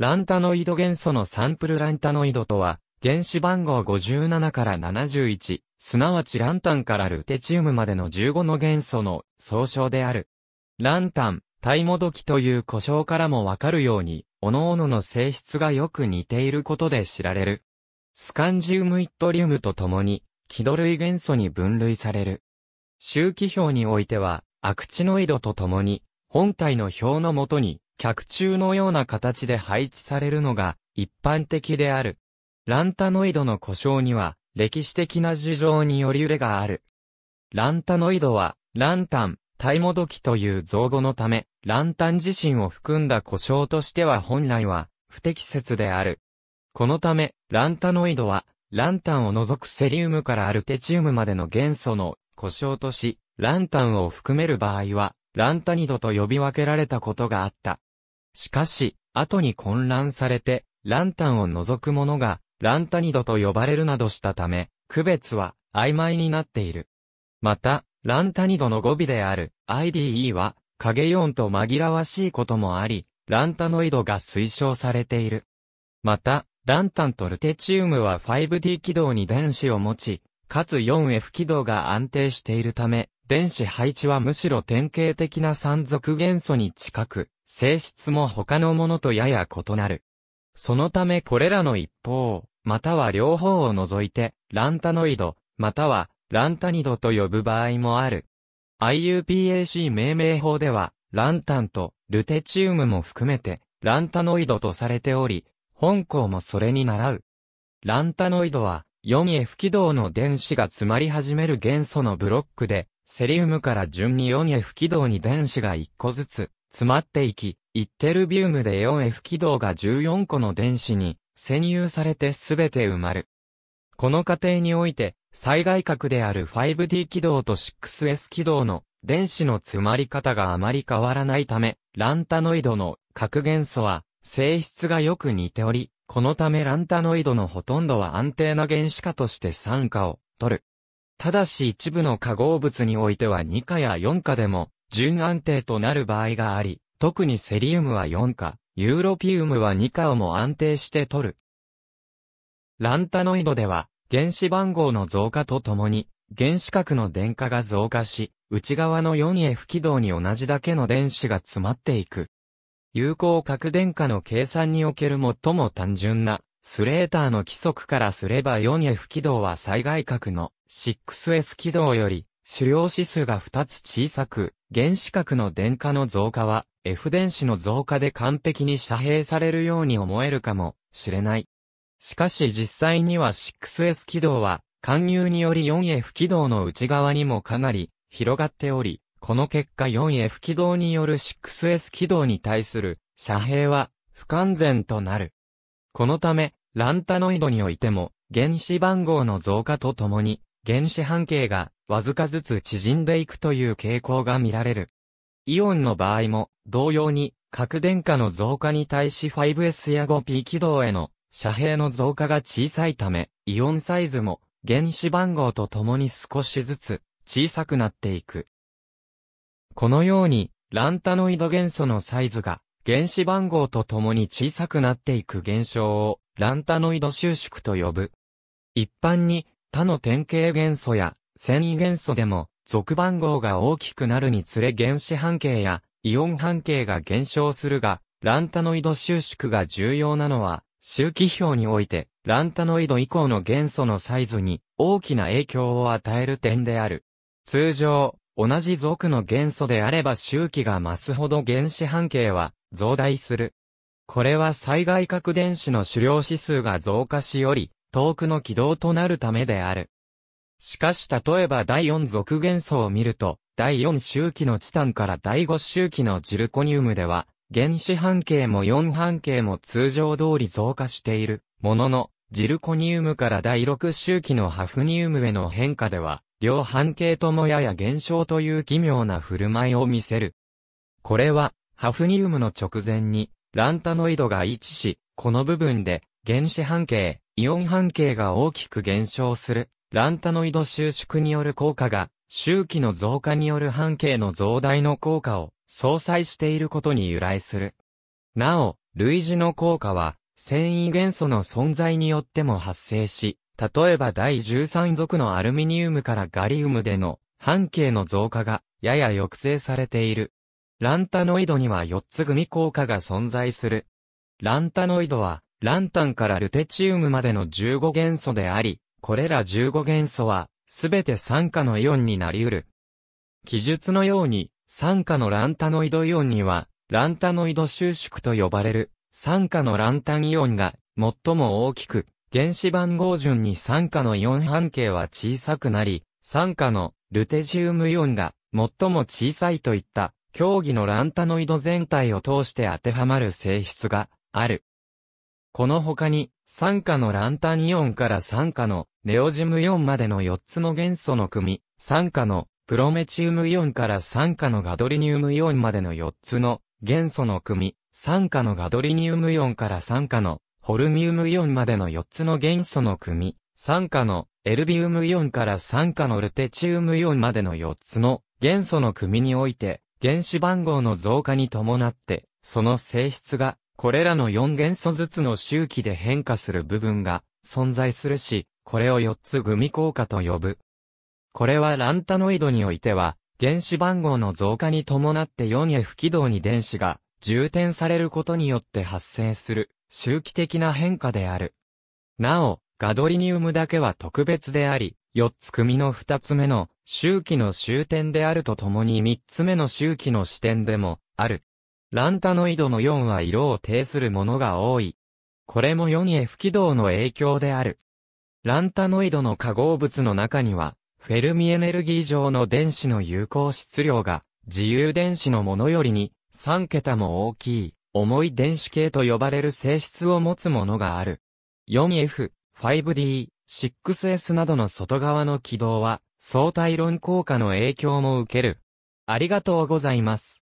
ランタノイド元素のサンプルランタノイドとは、原子番号57から71、すなわちランタンからルテチウムまでの15の元素の総称である。ランタン、タイモドキという故障からもわかるように、各々の性質がよく似ていることで知られる。スカンジウムイットリウムと共に、気土類元素に分類される。周期表においては、アクチノイドと共に、本体の表のもとに、脚中のような形で配置されるのが一般的である。ランタノイドの故障には歴史的な事情により揺れがある。ランタノイドは、ランタン、イモドキという造語のため、ランタン自身を含んだ故障としては本来は不適切である。このため、ランタノイドは、ランタンを除くセリウムからアルテチウムまでの元素の故障とし、ランタンを含める場合は、ランタニドと呼び分けられたことがあった。しかし、後に混乱されて、ランタンを除くものが、ランタニドと呼ばれるなどしたため、区別は曖昧になっている。また、ランタニドの語尾である IDE は、影4と紛らわしいこともあり、ランタノイドが推奨されている。また、ランタンとルテチウムは 5D 軌道に電子を持ち、かつ 4F 軌道が安定しているため、電子配置はむしろ典型的な三族元素に近く、性質も他のものとやや異なる。そのためこれらの一方、または両方を除いて、ランタノイド、または、ランタニドと呼ぶ場合もある。IUPAC 命名法では、ランタンとルテチウムも含めて、ランタノイドとされており、本校もそれに習う。ランタノイドは、4F 軌道の電子が詰まり始める元素のブロックで、セリウムから順に 4F 軌道に電子が1個ずつ、詰まっていき、イッテルビウムで 4F 軌道が14個の電子に潜入されてすべて埋まる。この過程において、最外角である 5D 軌道と 6S 軌道の電子の詰まり方があまり変わらないため、ランタノイドの核元素は性質がよく似ており、このためランタノイドのほとんどは安定な原子化として酸化を取る。ただし一部の化合物においては2価や4価でも準安定となる場合があり、特にセリウムは4価、ユーロピウムは2価をも安定して取る。ランタノイドでは、原子番号の増加とともに、原子核の電荷が増加し、内側の 4F 軌道に同じだけの電子が詰まっていく。有効核電荷の計算における最も単純な、スレーターの規則からすれば 4F 軌道は最外核の 6S 軌道より主猟指数が2つ小さく、原子核の電荷の増加は、F 電子の増加で完璧に遮蔽されるように思えるかもしれない。しかし実際には 6S 軌道は、貫入により 4F 軌道の内側にもかなり広がっており、この結果 4F 軌道による 6S 軌道に対する遮蔽は不完全となる。このため、ランタノイドにおいても、原子番号の増加とともに、原子半径がわずかずつ縮んでいくという傾向が見られる。イオンの場合も、同様に、核電荷の増加に対し 5S や 5P 軌道への遮蔽の増加が小さいため、イオンサイズも原子番号とともに少しずつ小さくなっていく。このように、ランタノイド元素のサイズが原子番号とともに小さくなっていく現象をランタノイド収縮と呼ぶ。一般に他の典型元素や繊維元素でも、属番号が大きくなるにつれ原子半径やイオン半径が減少するが、ランタノイド収縮が重要なのは、周期表において、ランタノイド以降の元素のサイズに大きな影響を与える点である。通常、同じ属の元素であれば周期が増すほど原子半径は増大する。これは災害核電子の主量指数が増加しより、遠くの軌道となるためである。しかし例えば第4続元素を見ると、第4周期のチタンから第5周期のジルコニウムでは、原子半径も4半径も通常通り増加している。ものの、ジルコニウムから第6周期のハフニウムへの変化では、両半径ともやや減少という奇妙な振る舞いを見せる。これは、ハフニウムの直前に、ランタノイドが位置し、この部分で、原子半径、イオン半径が大きく減少するランタノイド収縮による効果が、周期の増加による半径の増大の効果を、相殺していることに由来する。なお、類似の効果は、繊維元素の存在によっても発生し、例えば第13族のアルミニウムからガリウムでの半径の増加がやや抑制されている。ランタノイドには4つ組効果が存在する。ランタノイドは、ランタンからルテチウムまでの15元素であり、これら15元素は、すべて酸化のイオンになり得る。記述のように、酸化のランタノイドイオンには、ランタノイド収縮と呼ばれる、酸化のランタンイオンが、最も大きく、原子番号順に酸化のイオン半径は小さくなり、酸化のルテジウムイオンが最も小さいといった、競技のランタノイド全体を通して当てはまる性質がある。この他に、酸化のランタンイオンから酸化のネオジムイオンまでの4つの元素の組、酸化のプロメチウムイオンから酸化のガドリニウムイオンまでの4つの元素の組、酸化のガドリニウムイオンから酸化のホルミウムイオンまでの4つの元素の組、酸化のエルビウムイオンから酸化のルテチウムイオンまでの4つの元素の組において、原子番号の増加に伴って、その性質がこれらの4元素ずつの周期で変化する部分が存在するし、これを4つ組効果と呼ぶ。これはランタノイドにおいては、原子番号の増加に伴って 4F 軌道に電子が充填されることによって発生する周期的な変化である。なお、ガドリニウムだけは特別であり、4つ組の2つ目の周期の終点であるとともに3つ目の周期の視点でもある。ランタノイドの4は色を呈するものが多い。これも 4F 軌道の影響である。ランタノイドの化合物の中には、フェルミエネルギー上の電子の有効質量が、自由電子のものよりに、3桁も大きい、重い電子系と呼ばれる性質を持つものがある。4F、5D、6S などの外側の軌道は、相対論効果の影響も受ける。ありがとうございます。